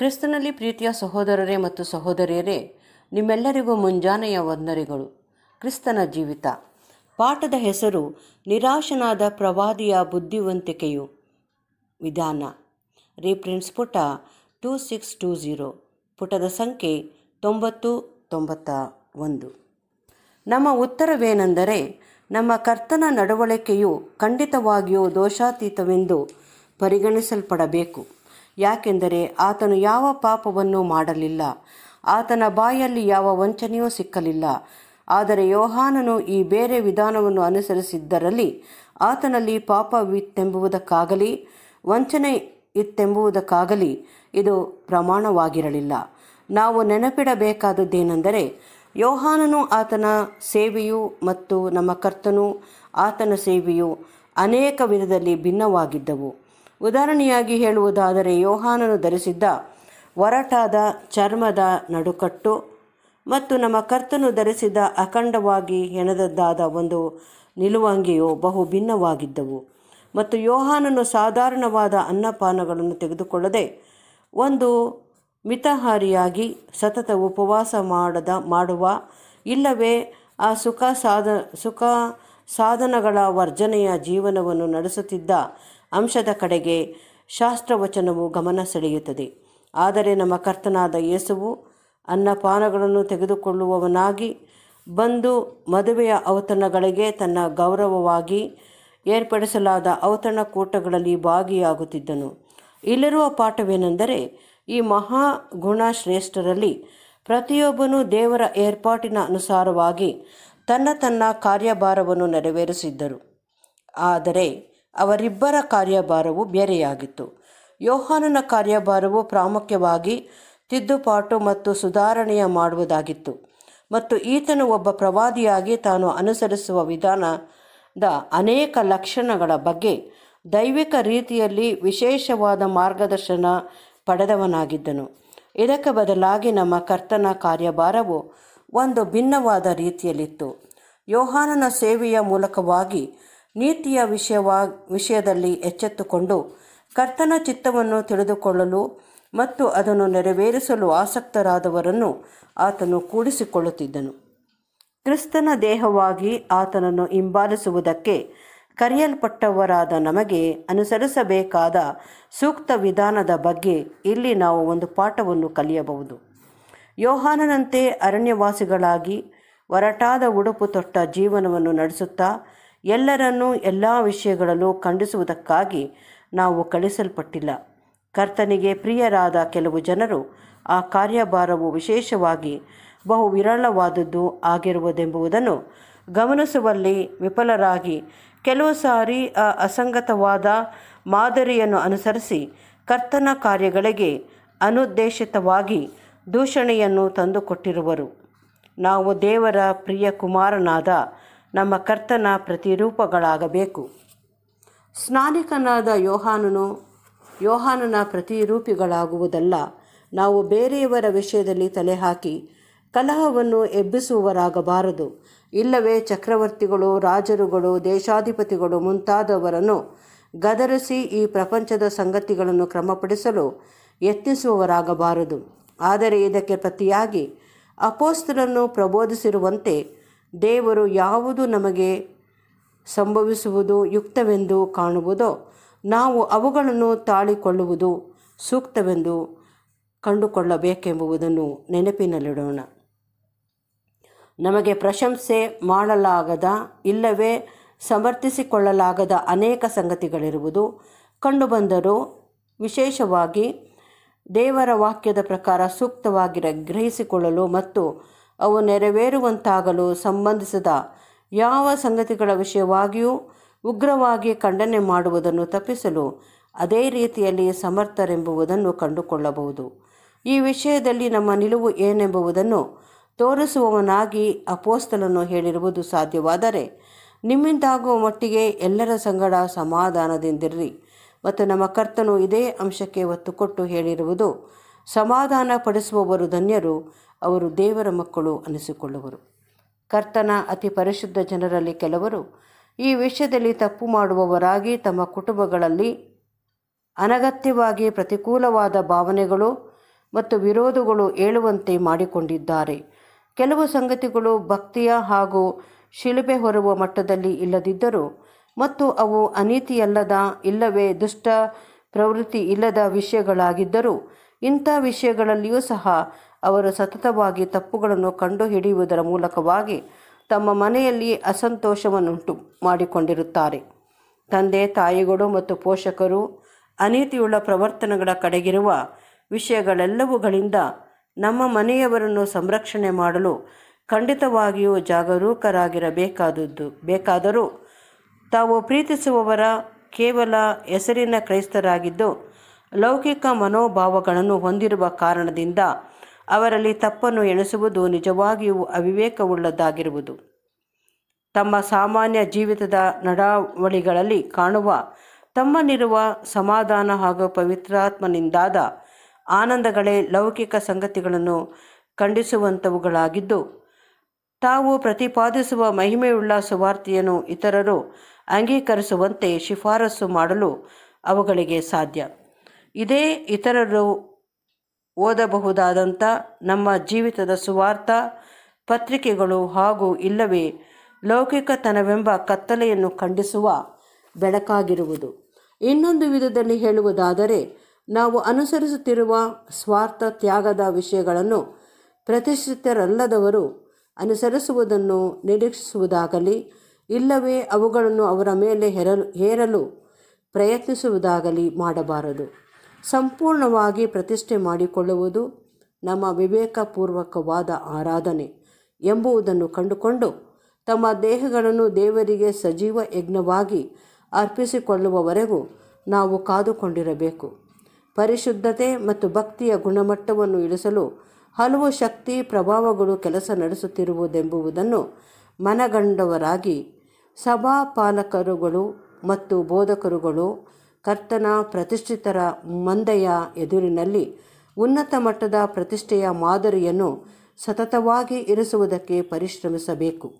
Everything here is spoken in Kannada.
ಕ್ರಿಸ್ತನಲ್ಲಿ ಪ್ರೀತಿಯ ಸಹೋದರರೇ ಮತ್ತು ಸಹೋದರಿಯರೇ ನಿಮ್ಮೆಲ್ಲರಿಗೂ ಮುಂಜಾನೆಯ ವಂದನೆಗಳು ಕ್ರಿಸ್ತನ ಜೀವಿತ ಪಾಠದ ಹೆಸರು ನಿರಾಶನಾದ ಪ್ರವಾದಿಯ ಬುದ್ಧಿವಂತಿಕೆಯು ವಿಧಾನ ರೀಪ್ರಿಂಟ್ಸ್ ಪುಟ ಟೂ ಸಿಕ್ಸ್ ಟೂ ಜೀರೋ ಪುಟದ ಸಂಖ್ಯೆ ತೊಂಬತ್ತು ತೊಂಬತ್ತ ಒಂದು ನಮ್ಮ ಉತ್ತರವೇನೆಂದರೆ ನಮ್ಮ ಕರ್ತನ ನಡವಳಿಕೆಯು ಖಂಡಿತವಾಗಿಯೂ ದೋಷಾತೀತವೆಂದು ಪರಿಗಣಿಸಲ್ಪಡಬೇಕು ಯಾಕೆಂದರೆ ಆತನು ಯಾವ ಪಾಪವನ್ನು ಮಾಡಲಿಲ್ಲ ಆತನ ಬಾಯಲ್ಲಿ ಯಾವ ವಂಚನೆಯೂ ಸಿಕ್ಕಲಿಲ್ಲ ಆದರೆ ಯೋಹಾನನು ಈ ಬೇರೆ ವಿಧಾನವನ್ನು ಅನುಸರಿಸಿದ್ದರಲ್ಲಿ ಆತನಲ್ಲಿ ಪಾಪವಿತ್ತೆಂಬುವುದಕ್ಕಾಗಲಿ ವಂಚನೆ ಇತ್ತೆಂಬುವುದಕ್ಕಾಗಲಿ ಇದು ಪ್ರಮಾಣವಾಗಿರಲಿಲ್ಲ ನಾವು ನೆನಪಿಡಬೇಕಾದದ್ದೇನೆಂದರೆ ಯೋಹಾನನು ಆತನ ಸೇವೆಯು ಮತ್ತು ನಮ್ಮ ಕರ್ತನು ಆತನ ಸೇವೆಯು ಅನೇಕ ವಿಧದಲ್ಲಿ ಭಿನ್ನವಾಗಿದ್ದವು ಉದಾಹರಣೆಯಾಗಿ ಹೇಳುವುದಾದರೆ ಯೋಹಾನನು ಧರಿಸಿದ್ದ ಒರಟಾದ ಚರ್ಮದ ನಡುಕಟ್ಟು ಮತ್ತು ನಮ್ಮ ಕರ್ತನು ಧರಿಸಿದ ಅಖಂಡವಾಗಿ ಹೆಣದದ್ದಾದ ಒಂದು ನಿಲುವಂಗಿಯು ಬಹು ಭಿನ್ನವಾಗಿದ್ದವು ಮತ್ತು ಯೋಹಾನನು ಸಾಧಾರಣವಾದ ಅನ್ನಪಾನಗಳನ್ನು ತೆಗೆದುಕೊಳ್ಳದೆ ಒಂದು ಮಿತಹಾರಿಯಾಗಿ ಸತತ ಉಪವಾಸ ಮಾಡದ ಮಾಡುವ ಇಲ್ಲವೇ ಆ ಸುಖ ಸಾಧ ಸುಖ ಸಾಧನಗಳ ವರ್ಜನೆಯ ಜೀವನವನ್ನು ನಡೆಸುತ್ತಿದ್ದ ಅಂಶದ ಕಡೆಗೆ ಶಾಸ್ತ್ರವಚನವು ಗಮನ ಸೆಳೆಯುತ್ತದೆ ಆದರೆ ನಮ್ಮ ಕರ್ತನಾದ ಯೇಸುವು ಅನ್ನಪಾನಗಳನ್ನು ತೆಗೆದುಕೊಳ್ಳುವವನಾಗಿ ಬಂದು ಮದುವೆಯ ಔತಣಗಳಿಗೆ ತನ್ನ ಗೌರವವಾಗಿ ಏರ್ಪಡಿಸಲಾದ ಔತಣಕೂಟಗಳಲ್ಲಿ ಭಾಗಿಯಾಗುತ್ತಿದ್ದನು ಇಲ್ಲಿರುವ ಪಾಠವೇನೆಂದರೆ ಈ ಮಹಾ ಗುಣ ಶ್ರೇಷ್ಠರಲ್ಲಿ ಪ್ರತಿಯೊಬ್ಬನೂ ದೇವರ ಏರ್ಪಾಟಿನ ಅನುಸಾರವಾಗಿ ತನ್ನ ತನ್ನ ಕಾರ್ಯಭಾರವನ್ನು ನೆರವೇರಿಸಿದ್ದರು ಆದರೆ ಅವರಿಬ್ಬರ ಕಾರ್ಯಭಾರವು ಬೇರೆಯಾಗಿತ್ತು ಯೋಹಾನನ ಕಾರ್ಯಭಾರವು ಪ್ರಾಮುಖ್ಯವಾಗಿ ತಿದ್ದುಪಾಟು ಮತ್ತು ಸುಧಾರಣೆಯ ಮಾಡುವುದಾಗಿತ್ತು ಮತ್ತು ಈತನು ಒಬ್ಬ ಪ್ರವಾದಿಯಾಗಿ ತಾನು ಅನುಸರಿಸುವ ವಿಧಾನದ ಅನೇಕ ಲಕ್ಷಣಗಳ ಬಗ್ಗೆ ದೈವಿಕ ರೀತಿಯಲ್ಲಿ ವಿಶೇಷವಾದ ಮಾರ್ಗದರ್ಶನ ಪಡೆದವನಾಗಿದ್ದನು ಇದಕ್ಕೆ ಬದಲಾಗಿ ನಮ್ಮ ಕರ್ತನ ಕಾರ್ಯಭಾರವು ಒಂದು ಭಿನ್ನವಾದ ರೀತಿಯಲ್ಲಿತ್ತು ಯೋಹಾನನ ಸೇವೆಯ ಮೂಲಕವಾಗಿ ನೀತಿಯ ವಿಷಯವ ವಿಷಯದಲ್ಲಿ ಎಚ್ಚೆತ್ತುಕೊಂಡು ಕರ್ತನ ಚಿತ್ತವನ್ನು ತಿಳಿದುಕೊಳ್ಳಲು ಮತ್ತು ಅದನ್ನು ನೆರವೇರಿಸಲು ಆಸಕ್ತರಾದವರನ್ನು ಆತನು ಕೂಡಿಸಿಕೊಳ್ಳುತ್ತಿದ್ದನು ಕ್ರಿಸ್ತನ ದೇಹವಾಗಿ ಆತನನ್ನು ಹಿಂಬಾಲಿಸುವುದಕ್ಕೆ ಕರೆಯಲ್ಪಟ್ಟವರಾದ ನಮಗೆ ಅನುಸರಿಸಬೇಕಾದ ಸೂಕ್ತ ವಿಧಾನದ ಬಗ್ಗೆ ಇಲ್ಲಿ ನಾವು ಒಂದು ಪಾಠವನ್ನು ಕಲಿಯಬಹುದು ಯೋಹಾನನಂತೆ ಅರಣ್ಯವಾಸಿಗಳಾಗಿ ಒರಟಾದ ಉಡುಪು ತೊಟ್ಟ ಜೀವನವನ್ನು ನಡೆಸುತ್ತಾ ಎಲ್ಲರನ್ನೂ ಎಲ್ಲ ವಿಷಯಗಳಲ್ಲೂ ಖಂಡಿಸುವುದಕ್ಕಾಗಿ ನಾವು ಕಳಿಸಲ್ಪಟ್ಟಿಲ್ಲ ಕರ್ತನಿಗೆ ಪ್ರಿಯರಾದ ಕೆಲವು ಜನರು ಆ ಕಾರ್ಯಭಾರವು ವಿಶೇಷವಾಗಿ ಬಹು ವಿರಳವಾದದ್ದು ಆಗಿರುವುದೆಂಬುದನ್ನು ಗಮನಿಸುವಲ್ಲಿ ವಿಫಲರಾಗಿ ಕೆಲವು ಸಾರಿ ಆ ಅಸಂಗತವಾದ ಮಾದರಿಯನ್ನು ಅನುಸರಿಸಿ ಕರ್ತನ ಕಾರ್ಯಗಳಿಗೆ ಅನುದ್ದೇಶಿತವಾಗಿ ದೂಷಣೆಯನ್ನು ತಂದುಕೊಟ್ಟಿರುವರು ನಾವು ದೇವರ ಪ್ರಿಯ ಕುಮಾರನಾದ ನಮ್ಮ ಕರ್ತನ ಪ್ರತಿರೂಪಗಳಾಗಬೇಕು ಸ್ನಾನಿಕನಾದ ಯೋಹಾನನು ಯೋಹಾನನ ಪ್ರತಿರೂಪಿಗಳಾಗುವುದಲ್ಲ ನಾವು ಬೇರೆಯವರ ವಿಷಯದಲ್ಲಿ ತಲೆ ಹಾಕಿ ಕಲಹವನ್ನು ಎಬ್ಬಿಸುವವರಾಗಬಾರದು ಇಲ್ಲವೇ ಚಕ್ರವರ್ತಿಗಳು ರಾಜರುಗಳು ದೇಶಾಧಿಪತಿಗಳು ಮುಂತಾದವರನ್ನು ಗದರಿಸಿ ಈ ಪ್ರಪಂಚದ ಸಂಗತಿಗಳನ್ನು ಕ್ರಮಪಡಿಸಲು ಯತ್ನಿಸುವವರಾಗಬಾರದು ಆದರೆ ಇದಕ್ಕೆ ಪ್ರತಿಯಾಗಿ ಅಪೋಸ್ತರನ್ನು ಪ್ರಬೋಧಿಸಿರುವಂತೆ ದೇವರು ಯಾವುದು ನಮಗೆ ಸಂಭವಿಸುವುದು ಯುಕ್ತವೆಂದು ಕಾಣುವುದೋ ನಾವು ಅವುಗಳನ್ನು ತಾಳಿಕೊಳ್ಳುವುದು ಸೂಕ್ತವೆಂದು ಕಂಡುಕೊಳ್ಳಬೇಕೆಂಬುದನ್ನು ನೆನಪಿನಲ್ಲಿಡೋಣ ನಮಗೆ ಪ್ರಶಂಸೆ ಮಾಡಲಾಗದ ಇಲ್ಲವೇ ಸಮರ್ಥಿಸಿಕೊಳ್ಳಲಾಗದ ಅನೇಕ ಸಂಗತಿಗಳಿರುವುದು ಕಂಡುಬಂದರೂ ವಿಶೇಷವಾಗಿ ದೇವರ ವಾಕ್ಯದ ಪ್ರಕಾರ ಸೂಕ್ತವಾಗಿರ ಗ್ರಹಿಸಿಕೊಳ್ಳಲು ಮತ್ತು ಅವು ನೆರವೇರುವಂತಾಗಲು ಸಂಬಂಧಿಸಿದ ಯಾವ ಸಂಗತಿಗಳ ವಿಷಯವಾಗಿಯೂ ಉಗ್ರವಾಗಿ ಖಂಡನೆ ಮಾಡುವುದನ್ನು ತಪ್ಪಿಸಲು ಅದೇ ರೀತಿಯಲ್ಲಿ ಸಮರ್ಥರೆಂಬುದನ್ನು ಕಂಡುಕೊಳ್ಳಬಹುದು ಈ ವಿಷಯದಲ್ಲಿ ನಮ್ಮ ನಿಲುವು ಏನೆಂಬುದನ್ನು ತೋರಿಸುವವನಾಗಿ ಅಪೋಸ್ತಲನ್ನು ಹೇಳಿರುವುದು ಸಾಧ್ಯವಾದರೆ ನಿಮ್ಮಿಂದಾಗುವ ಮಟ್ಟಿಗೆ ಎಲ್ಲರ ಸಂಗಡ ಸಮಾಧಾನದಿಂದಿರ್ರಿ ಮತ್ತು ನಮ್ಮ ಕರ್ತನು ಇದೇ ಅಂಶಕ್ಕೆ ಒತ್ತು ಕೊಟ್ಟು ಹೇಳಿರುವುದು ಸಮಾಧಾನ ಪಡಿಸುವವರು ಧನ್ಯರು ಅವರು ದೇವರ ಮಕ್ಕಳು ಅನಿಸಿಕೊಳ್ಳುವರು ಕರ್ತನ ಅತಿ ಪರಿಶುದ್ಧ ಜನರಲ್ಲಿ ಕೆಲವರು ಈ ವಿಷಯದಲ್ಲಿ ತಪ್ಪು ಮಾಡುವವರಾಗಿ ತಮ್ಮ ಕುಟುಂಬಗಳಲ್ಲಿ ಅನಗತ್ಯವಾಗಿ ಪ್ರತಿಕೂಲವಾದ ಭಾವನೆಗಳು ಮತ್ತು ವಿರೋಧಗಳು ಏಳುವಂತೆ ಮಾಡಿಕೊಂಡಿದ್ದಾರೆ ಕೆಲವು ಸಂಗತಿಗಳು ಭಕ್ತಿಯ ಹಾಗೂ ಶಿಲುಬೆ ಹೊರುವ ಮಟ್ಟದಲ್ಲಿ ಇಲ್ಲದಿದ್ದರು ಮತ್ತು ಅವು ಅನೀತಿಯಲ್ಲದ ಇಲ್ಲವೇ ದುಷ್ಟ ಪ್ರವೃತ್ತಿ ಇಲ್ಲದ ವಿಷಯಗಳಾಗಿದ್ದರೂ ಇಂಥ ವಿಷಯಗಳಲ್ಲಿಯೂ ಸಹ ಅವರು ಸತತವಾಗಿ ತಪ್ಪುಗಳನ್ನು ಕಂಡುಹಿಡಿಯುವುದರ ಮೂಲಕವಾಗಿ ತಮ್ಮ ಮನೆಯಲ್ಲಿ ಅಸಂತೋಷವನ್ನುಂಟು ಮಾಡಿಕೊಂಡಿರುತ್ತಾರೆ ತಂದೆ ತಾಯಿಗಳು ಮತ್ತು ಪೋಷಕರು ಅನೀತಿಯುಳ್ಳ ಪ್ರವರ್ತನಗಳ ಕಡೆಗಿರುವ ವಿಷಯಗಳೆಲ್ಲವುಗಳಿಂದ ನಮ್ಮ ಮನೆಯವರನ್ನು ಸಂರಕ್ಷಣೆ ಮಾಡಲು ಖಂಡಿತವಾಗಿಯೂ ಜಾಗರೂಕರಾಗಿರಬೇಕಾದದ್ದು ಬೇಕಾದರೂ ತಾವು ಪ್ರೀತಿಸುವವರ ಕೇವಲ ಹೆಸರಿನ ಕ್ರೈಸ್ತರಾಗಿದ್ದು ಲೌಕಿಕ ಮನೋಭಾವಗಳನ್ನು ಹೊಂದಿರುವ ಕಾರಣದಿಂದ ಅವರಲ್ಲಿ ತಪ್ಪನ್ನು ಎಣಿಸುವುದು ನಿಜವಾಗಿಯೂ ಅವಿವೇಕವುಳ್ಳದ್ದಾಗಿರುವುದು ತಮ್ಮ ಸಾಮಾನ್ಯ ಜೀವಿತದ ನಡಾವಳಿಗಳಲ್ಲಿ ಕಾಣುವ ತಮ್ಮನಿರುವ ಸಮಾಧಾನ ಹಾಗೂ ಪವಿತ್ರಾತ್ಮನಿಂದಾದ ಆನಂದಗಳೇ ಲೌಕಿಕ ಸಂಗತಿಗಳನ್ನು ಖಂಡಿಸುವಂಥವುಗಳಾಗಿದ್ದು ತಾವು ಪ್ರತಿಪಾದಿಸುವ ಮಹಿಮೆಯುಳ್ಳ ಸುವಾರ್ತೆಯನ್ನು ಇತರರು ಅಂಗೀಕರಿಸುವಂತೆ ಶಿಫಾರಸು ಮಾಡಲು ಅವುಗಳಿಗೆ ಸಾಧ್ಯ ಇದೇ ಇತರರು ಓದಬಹುದಾದಂಥ ನಮ್ಮ ಜೀವಿತದ ಸುವಾರ್ಥ ಪತ್ರಿಕೆಗಳು ಹಾಗೂ ಇಲ್ಲವೇ ಲೌಕಿಕತನವೆಂಬ ಕತ್ತಲೆಯನ್ನು ಖಂಡಿಸುವ ಬೆಳಕಾಗಿರುವುದು ಇನ್ನೊಂದು ವಿಧದಲ್ಲಿ ಹೇಳುವುದಾದರೆ ನಾವು ಅನುಸರಿಸುತ್ತಿರುವ ಸ್ವಾರ್ಥ ತ್ಯಾಗದ ವಿಷಯಗಳನ್ನು ಪ್ರತಿಷ್ಠಿತರಲ್ಲದವರು ಅನುಸರಿಸುವುದನ್ನು ನಿರೀಕ್ಷಿಸುವುದಾಗಲಿ ಇಲ್ಲವೇ ಅವುಗಳನ್ನು ಅವರ ಮೇಲೆ ಹೇರಲು ಹೇರಲು ಪ್ರಯತ್ನಿಸುವುದಾಗಲಿ ಮಾಡಬಾರದು ಸಂಪೂರ್ಣವಾಗಿ ಪ್ರತಿಷ್ಠೆ ಮಾಡಿಕೊಳ್ಳುವುದು ನಮ್ಮ ವಿವೇಕಪೂರ್ವಕವಾದ ಆರಾಧನೆ ಎಂಬುದನ್ನು ಕಂಡುಕೊಂಡು ತಮ್ಮ ದೇಹಗಳನ್ನು ದೇವರಿಗೆ ಸಜೀವ ಯಜ್ಞವಾಗಿ ಅರ್ಪಿಸಿಕೊಳ್ಳುವವರೆಗೂ ನಾವು ಕಾದುಕೊಂಡಿರಬೇಕು ಪರಿಶುದ್ಧತೆ ಮತ್ತು ಭಕ್ತಿಯ ಗುಣಮಟ್ಟವನ್ನು ಇಳಿಸಲು ಹಲವು ಶಕ್ತಿ ಪ್ರಭಾವಗಳು ಕೆಲಸ ನಡೆಸುತ್ತಿರುವುದೆಂಬುವುದನ್ನು ಮನಗಂಡವರಾಗಿ ಸಭಾಪಾಲಕರುಗಳು ಮತ್ತು ಬೋಧಕರುಗಳು ಕರ್ತನ ಪ್ರತಿಷ್ಠಿತರ ಮಂದೆಯ ಎದುರಿನಲ್ಲಿ ಉನ್ನತ ಮಟ್ಟದ ಪ್ರತಿಷ್ಠೆಯ ಮಾದರಿಯನ್ನು ಸತತವಾಗಿ ಇರಿಸುವುದಕ್ಕೆ ಪರಿಶ್ರಮಿಸಬೇಕು